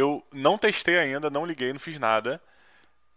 Eu não testei ainda, não liguei, não fiz nada.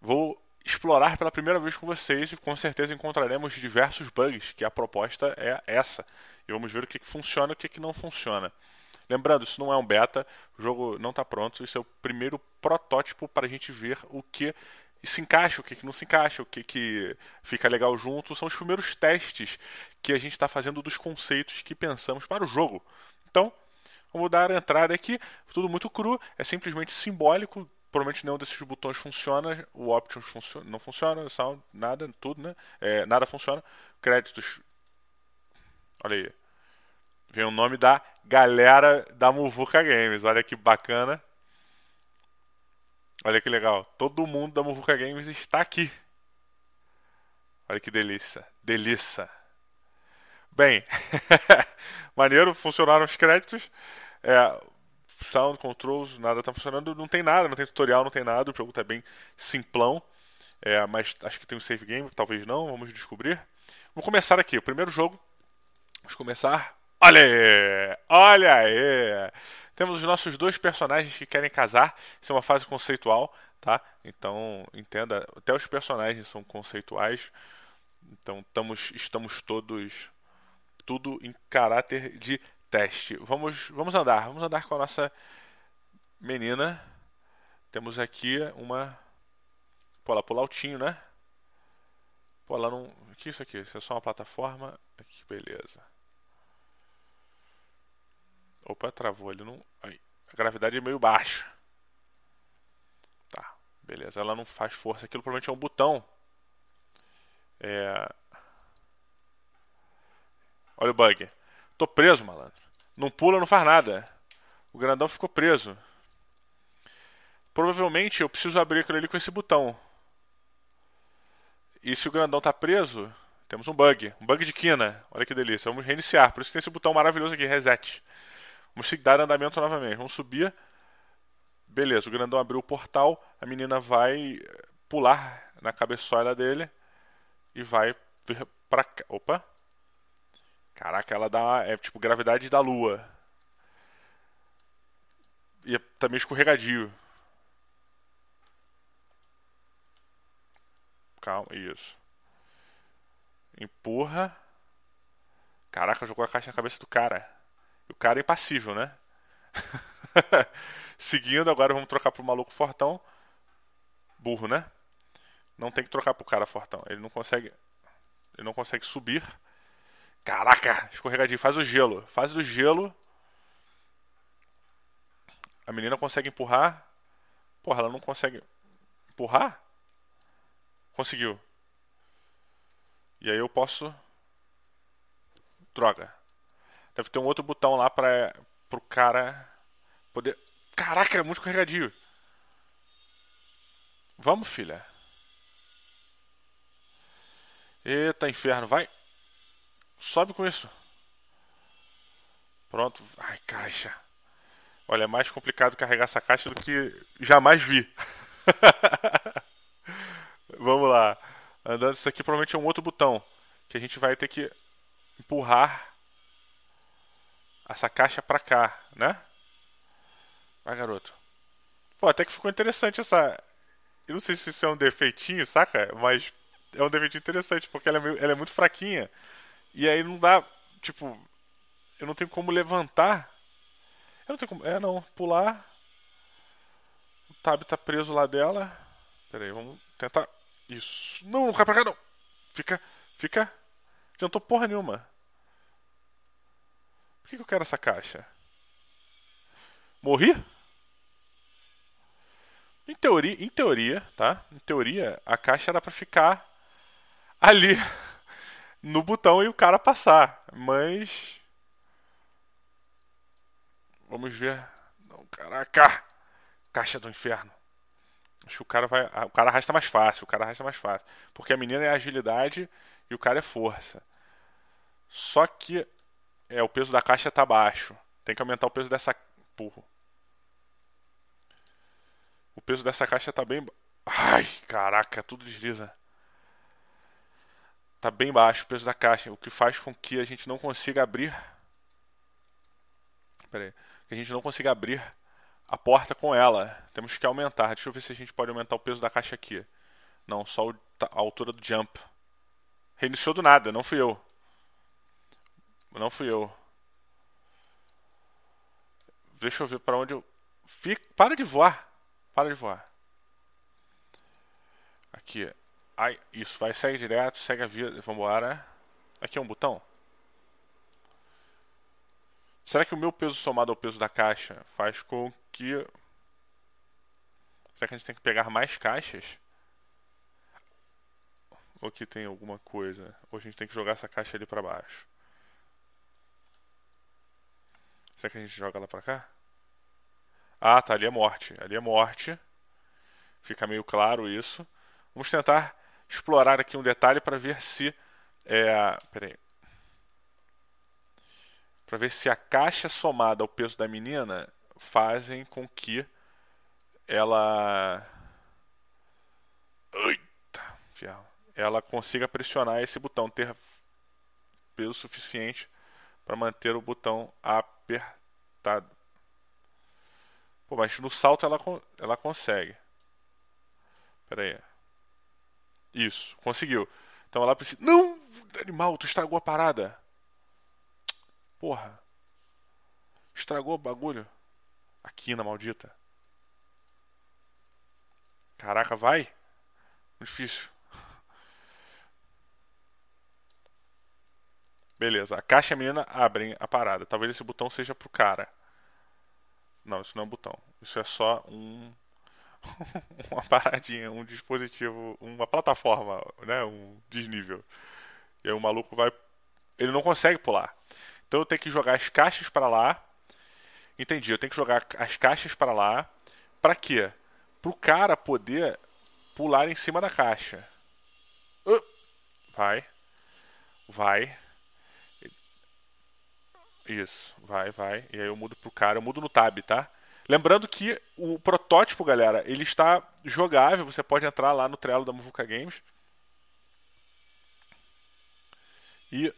Vou explorar pela primeira vez com vocês e com certeza encontraremos diversos bugs, que a proposta é essa. E vamos ver o que, que funciona e o que, que não funciona. Lembrando, isso não é um beta, o jogo não está pronto, isso é o primeiro protótipo para a gente ver o que se encaixa, o que, que não se encaixa, o que, que fica legal junto. São os primeiros testes que a gente está fazendo dos conceitos que pensamos para o jogo. Então, Vamos dar a entrada aqui, tudo muito cru, é simplesmente simbólico, provavelmente nenhum desses botões funciona, o options não funciona, sound, nada, tudo, né? É, nada funciona. Créditos. Olha aí. Vem o nome da galera da Muvuca Games. Olha que bacana. Olha que legal. Todo mundo da Muvuca Games está aqui. Olha que delícia. Delícia. Bem, maneiro, funcionaram os créditos. É, sound controls, nada tá funcionando, não tem nada, não tem tutorial, não tem nada, o jogo tá bem simplão. É, mas acho que tem um save game, talvez não, vamos descobrir. Vamos começar aqui, o primeiro jogo. Vamos começar. Olha aí! Olha aí! Temos os nossos dois personagens que querem casar. Isso é uma fase conceitual, tá? Então, entenda, até os personagens são conceituais. Então, estamos, estamos todos tudo em caráter de teste. Vamos, vamos andar, vamos andar com a nossa menina. Temos aqui uma. Pô, ela pula altinho, né? pula não. O que é isso aqui? Isso é só uma plataforma. Aqui, beleza. Opa, travou ele não. Aí. A gravidade é meio baixa. Tá, beleza. Ela não faz força. Aquilo provavelmente é um botão. É, Olha o bug. Tô preso, malandro. Não pula, não faz nada. O grandão ficou preso. Provavelmente eu preciso abrir aquilo ali com esse botão. E se o grandão tá preso, temos um bug. Um bug de quina. Olha que delícia. Vamos reiniciar. Por isso tem esse botão maravilhoso aqui, reset. Vamos dar andamento novamente. Vamos subir. Beleza, o grandão abriu o portal. A menina vai eh, pular na cabeçola dele. E vai pra cá. Opa! Caraca, ela dá. É tipo gravidade da lua. E é tá meio escorregadio. Calma, isso. Empurra. Caraca, jogou a caixa na cabeça do cara. E o cara é impassível, né? Seguindo, agora vamos trocar pro maluco fortão. Burro, né? Não tem que trocar pro cara fortão. Ele não consegue. Ele não consegue subir. Caraca, escorregadinho. Faz o gelo. Faz do gelo. A menina consegue empurrar. Porra, ela não consegue empurrar? Conseguiu. E aí eu posso. Droga. Deve ter um outro botão lá pra, pro cara poder. Caraca, é muito escorregadio. Vamos, filha. Eita, inferno, vai. Sobe com isso. Pronto. Ai, caixa. Olha, é mais complicado carregar essa caixa do que jamais vi. Vamos lá. Andando, isso aqui provavelmente é um outro botão. Que a gente vai ter que empurrar essa caixa pra cá, né? Vai, garoto. Pô, até que ficou interessante essa. Eu não sei se isso é um defeitinho, saca? Mas é um defeito interessante, porque ela é, meio... ela é muito fraquinha. E aí não dá. Tipo, eu não tenho como levantar. Eu não tenho como. É, não. Pular. O Tab tá preso lá dela. Pera aí, vamos tentar. Isso. Não, não cai pra cá, não. Fica, fica. Adiantou porra nenhuma. Por que, que eu quero essa caixa? Morri? Em teoria, em teoria, tá? Em teoria, a caixa era para ficar ali no botão e o cara passar. Mas. Vamos ver. Não, caraca! Caixa do inferno. Acho que o cara vai. Ah, o cara arrasta mais fácil. O cara arrasta mais fácil. Porque a menina é agilidade e o cara é força. Só que. É, o peso da caixa tá baixo. Tem que aumentar o peso dessa. Porra. O peso dessa caixa tá bem. Ai, caraca, tudo desliza. Está bem baixo o preço da caixa, o que faz com que a gente não consiga abrir. Aí, que a gente não consiga abrir a porta com ela. Temos que aumentar. Deixa eu ver se a gente pode aumentar o peso da caixa aqui. Não, só a altura do jump. Reiniciou do nada, não fui eu. Não fui eu. Deixa eu ver para onde eu. Fico. Para de voar! Para de voar. Aqui. Ai, isso, vai, segue direto, segue a vida, vambora. Aqui é um botão? Será que o meu peso somado ao peso da caixa faz com que... Será que a gente tem que pegar mais caixas? Ou aqui tem alguma coisa? Ou a gente tem que jogar essa caixa ali pra baixo? Será que a gente joga ela pra cá? Ah, tá, ali é morte. Ali é morte. Fica meio claro isso. Vamos tentar explorar aqui um detalhe para ver se é, peraí, para ver se a caixa somada ao peso da menina fazem com que ela Eita, ela consiga pressionar esse botão ter peso suficiente para manter o botão apertado. Pô, mas no salto ela, ela consegue. Pera aí. Isso, conseguiu. Então ela precisa. Não! Animal, tu estragou a parada! Porra! Estragou o bagulho. A quina maldita. Caraca, vai! Difícil. Beleza, a caixa e a menina abrem a parada. Talvez esse botão seja pro cara. Não, isso não é um botão. Isso é só um uma paradinha, um dispositivo, uma plataforma, né, um desnível. E aí o maluco vai, ele não consegue pular. Então eu tenho que jogar as caixas para lá. Entendi, eu tenho que jogar as caixas para lá. Para quê? Pro cara poder pular em cima da caixa. Vai. Vai. Isso, vai, vai. E aí eu mudo pro cara, eu mudo no tab, tá? Lembrando que o protótipo, galera, ele está jogável, você pode entrar lá no Trello da Muvuca Games e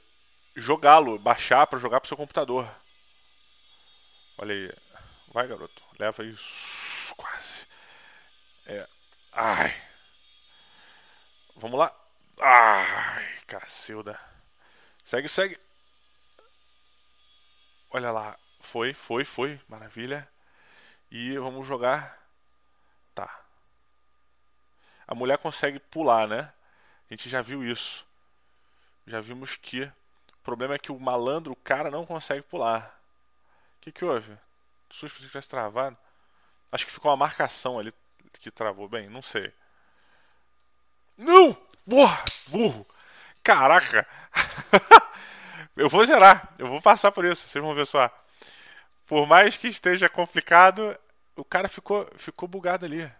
jogá-lo, baixar para jogar para seu computador. Olha aí. Vai, garoto. Leva isso. Quase. É. Ai. Vamos lá. Ai, cacilda. Segue, segue. Olha lá. Foi, foi, foi. Maravilha. E vamos jogar. Tá. A mulher consegue pular, né? A gente já viu isso. Já vimos que. O problema é que o malandro, o cara, não consegue pular. O que, que houve? suas que tivesse travado. Acho que ficou uma marcação ali que travou bem, não sei. Não! Porra! Burro! Caraca! eu vou zerar, eu vou passar por isso, vocês vão ver só. Por mais que esteja complicado, o cara ficou, ficou bugado ali.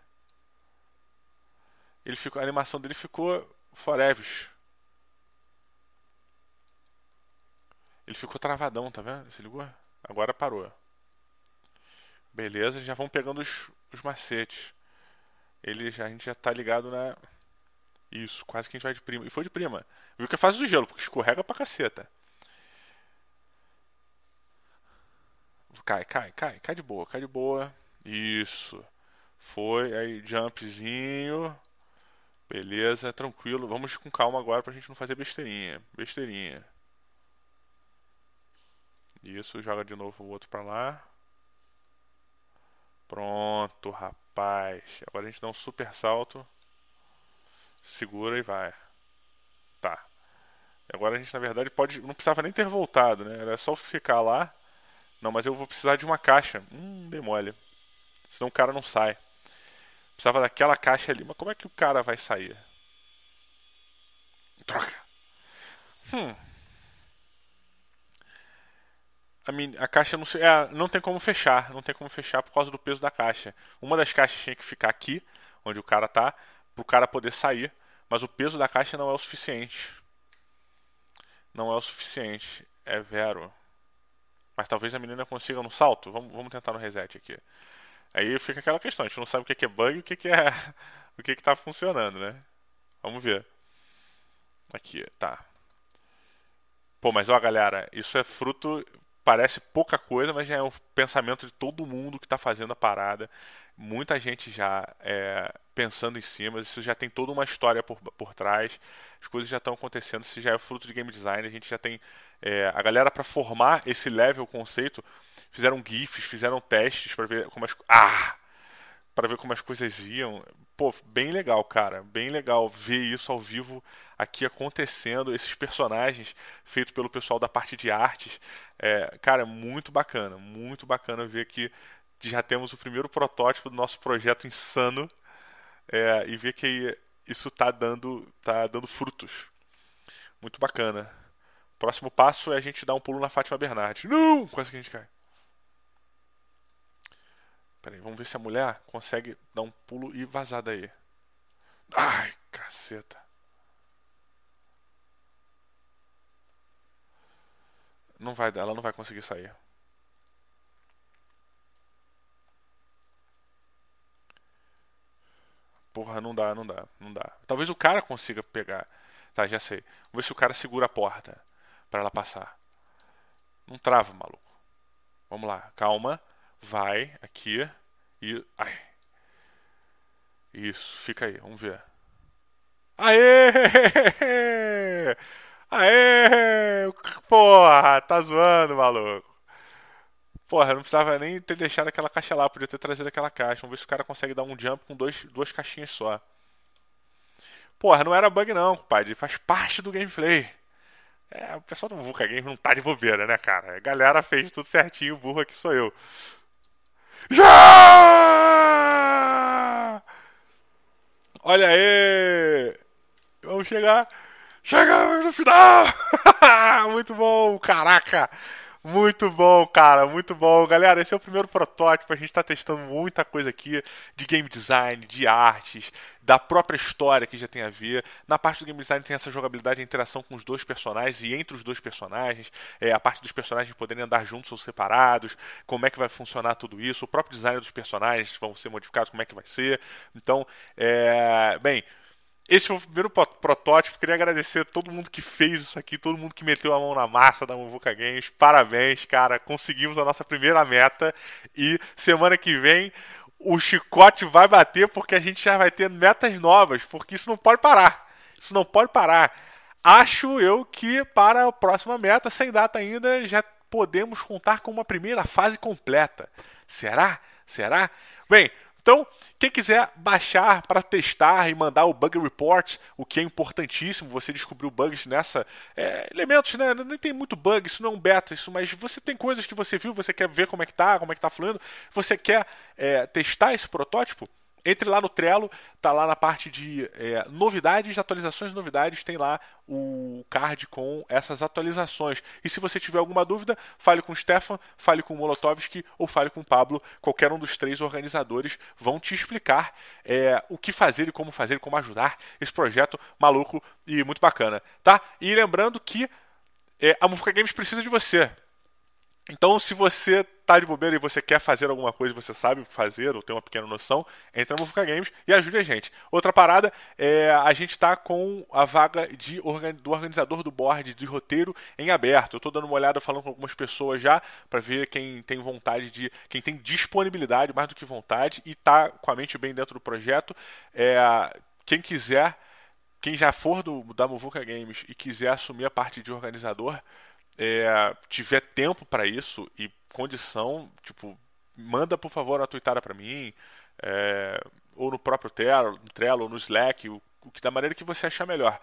Ele ficou, a animação dele ficou forever. Ele ficou travadão, tá vendo? Se ligou? Agora parou. Beleza, já vão pegando os, os macetes. Ele já, a gente já tá ligado na. Isso, quase que a gente vai de prima. E foi de prima. Viu que é fase do gelo, porque escorrega pra caceta. Cai, cai, cai, cai de boa, cai de boa. Isso. Foi, aí jumpzinho. Beleza, tranquilo. Vamos com calma agora pra gente não fazer besteirinha. Besteirinha. Isso, joga de novo o outro pra lá. Pronto, rapaz. Agora a gente dá um super salto. Segura e vai. Tá. Agora a gente, na verdade, pode. Não precisava nem ter voltado, né? Era só ficar lá não, mas eu vou precisar de uma caixa. Hum, demole. Senão o cara não sai. Precisava daquela caixa ali. Mas como é que o cara vai sair? Troca. Hum. A, min... a caixa não... É, não tem como fechar. Não tem como fechar por causa do peso da caixa. Uma das caixas tinha que ficar aqui, onde o cara tá, pro cara poder sair. Mas o peso da caixa não é o suficiente. Não é o suficiente. É vero. Mas talvez a menina consiga no salto. Vamos, vamos tentar no reset aqui. Aí fica aquela questão, a gente não sabe o que é bug e o que é o que é está funcionando, né? Vamos ver. Aqui, tá. Pô, mas ó, galera, isso é fruto parece pouca coisa, mas já é o pensamento de todo mundo que está fazendo a parada. Muita gente já é, pensando em cima, isso já tem toda uma história por, por trás, as coisas já estão acontecendo, isso já é fruto de game design, a gente já tem é, a galera para formar esse level conceito, fizeram gifs, fizeram testes para ver como as ah, para ver como as coisas iam. Pô, bem legal, cara, bem legal ver isso ao vivo aqui acontecendo, esses personagens feitos pelo pessoal da parte de artes. É, cara, é muito bacana, muito bacana ver que já temos o primeiro protótipo do nosso projeto insano é, e ver que isso está dando, tá dando frutos. Muito bacana. Próximo passo é a gente dar um pulo na Fátima Bernardes. Não! Quase que a gente cai. Pera aí, vamos ver se a mulher consegue dar um pulo e vazar daí. Ai, caceta. Não vai dar, ela não vai conseguir sair. Porra, não dá, não dá, não dá. Talvez o cara consiga pegar. Tá, já sei. Vamos ver se o cara segura a porta para ela passar. Não trava, maluco. Vamos lá, calma. Vai aqui e. Ai. Isso, fica aí, vamos ver. Aê! Aê! Porra, tá zoando, maluco. Porra, não precisava nem ter deixado aquela caixa lá, podia ter trazido aquela caixa. Vamos ver se o cara consegue dar um jump com dois, duas caixinhas só. Porra, não era bug não, compadre. Faz parte do gameplay. É, o pessoal do Vulca Games não tá de bobeira, né, cara? A galera fez tudo certinho, burro aqui sou eu. Já! Olha aí! Vamos chegar! Chegamos no final! Muito bom! Caraca! Muito bom, cara, muito bom. Galera, esse é o primeiro protótipo. A gente está testando muita coisa aqui de game design, de artes, da própria história que já tem a ver. Na parte do game design tem essa jogabilidade a interação com os dois personagens e entre os dois personagens, é, a parte dos personagens poderem andar juntos ou separados, como é que vai funcionar tudo isso, o próprio design dos personagens vão ser modificados, como é que vai ser. Então, é, bem, esse foi o primeiro protótipo. Queria agradecer a todo mundo que fez isso aqui, todo mundo que meteu a mão na massa da Muvuca Games. Parabéns, cara. Conseguimos a nossa primeira meta. E semana que vem o chicote vai bater porque a gente já vai ter metas novas, porque isso não pode parar. Isso não pode parar. Acho eu que para a próxima meta, sem data ainda, já podemos contar com uma primeira fase completa. Será? Será? Bem, então, quem quiser baixar para testar e mandar o bug report, o que é importantíssimo, você descobriu bugs nessa é, elementos, né? Não tem muito bug, isso não é um beta, isso, mas você tem coisas que você viu, você quer ver como é que tá, como é que tá fluindo, você quer é, testar esse protótipo, entre lá no Trello, tá lá na parte de é, novidades, atualizações, novidades, tem lá o card com essas atualizações. E se você tiver alguma dúvida, fale com o Stefan, fale com o Molotovski ou fale com o Pablo, qualquer um dos três organizadores vão te explicar é, o que fazer e como fazer, como ajudar esse projeto maluco e muito bacana, tá? E lembrando que é, a Mufuca Games precisa de você. Então, se você tá de bobeira e você quer fazer alguma coisa, você sabe o que fazer, ou tem uma pequena noção, entra no Vulca Games e ajude a gente. Outra parada, é, a gente está com a vaga de, do organizador do board de roteiro em aberto. Eu estou dando uma olhada, falando com algumas pessoas já, para ver quem tem vontade de. quem tem disponibilidade, mais do que vontade, e tá com a mente bem dentro do projeto. É, quem quiser, quem já for do, da Muvuca Games e quiser assumir a parte de organizador, é, tiver tempo para isso e condição, tipo, manda por favor uma tuitada para mim, é, ou no próprio Trello, no Trello ou no Slack, o, o que da maneira que você achar melhor,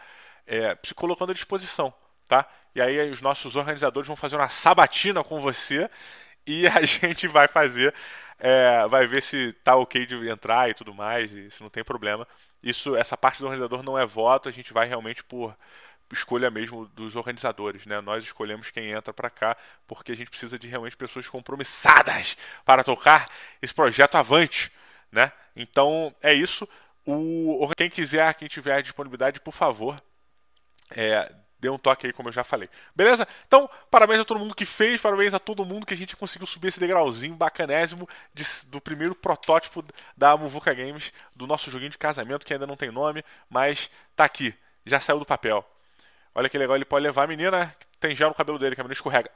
é, se colocando à disposição, tá? E aí os nossos organizadores vão fazer uma sabatina com você e a gente vai fazer, é, vai ver se tá ok de entrar e tudo mais, e se não tem problema. Isso, essa parte do organizador não é voto, a gente vai realmente por escolha mesmo dos organizadores, né? Nós escolhemos quem entra para cá, porque a gente precisa de realmente pessoas compromissadas para tocar esse projeto avante, né? Então é isso. O quem quiser, quem tiver a disponibilidade, por favor, é, dê um toque aí, como eu já falei. Beleza? Então, parabéns a todo mundo que fez, parabéns a todo mundo que a gente conseguiu subir esse degrauzinho bacanésimo de, do primeiro protótipo da Muvuca Games, do nosso joguinho de casamento, que ainda não tem nome, mas tá aqui, já saiu do papel. Olha que legal, ele pode levar a menina que tem gel no cabelo dele, que a menina escorrega.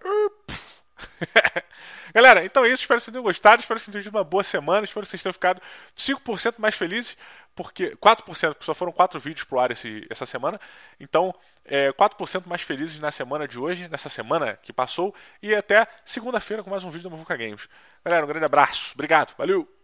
Galera, então é isso. Espero que vocês tenham gostado. Espero que vocês tenham tido uma boa semana. Espero que vocês tenham ficado 5% mais felizes. Porque 4%, porque só foram 4 vídeos pro ar esse, essa semana. Então, é, 4% mais felizes na semana de hoje, nessa semana que passou. E até segunda-feira com mais um vídeo da Muvuca Games. Galera, um grande abraço. Obrigado. Valeu!